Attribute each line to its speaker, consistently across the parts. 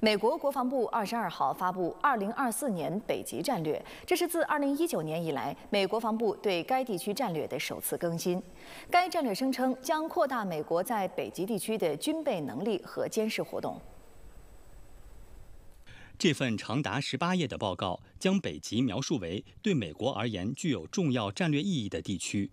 Speaker 1: 美国国防部二十二号发布《二零二四年北极战略》，这是自二零一九年以来美国防部对该地区战略的首次更新。该战略声称将扩大美国在北极地区的军备能力和监视活动。
Speaker 2: 这份长达十八页的报告将北极描述为对美国而言具有重要战略意义的地区。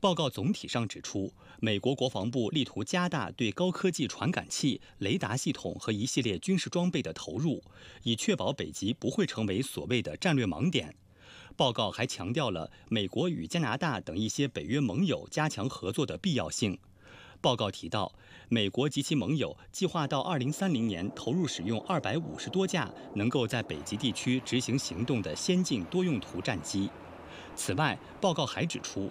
Speaker 2: 报告总体上指出，美国国防部力图加大对高科技传感器、雷达系统和一系列军事装备的投入，以确保北极不会成为所谓的战略盲点。报告还强调了美国与加拿大等一些北约盟友加强合作的必要性。报告提到，美国及其盟友计划到2030年投入使用250多架能够在北极地区执行行动的先进多用途战机。此外，报告还指出。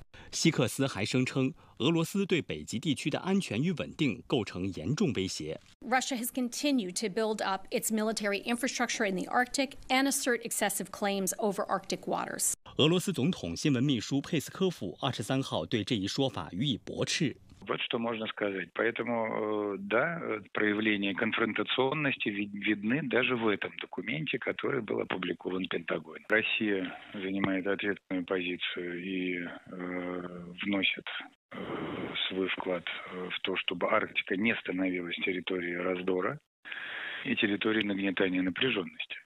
Speaker 2: 希克斯还声称，俄罗斯对北极地区的安全与稳定构成严重威胁。俄罗斯总统新闻秘书佩斯科夫二十三号对这一说法予以驳斥。
Speaker 3: Вот что можно сказать. Поэтому, э, да, э, проявления конфронтационности видны даже в этом документе, который был опубликован Пентагоне. Россия занимает ответственную позицию и э, вносит э, свой вклад э, в то, чтобы Арктика не становилась территорией раздора и территорией нагнетания напряженности.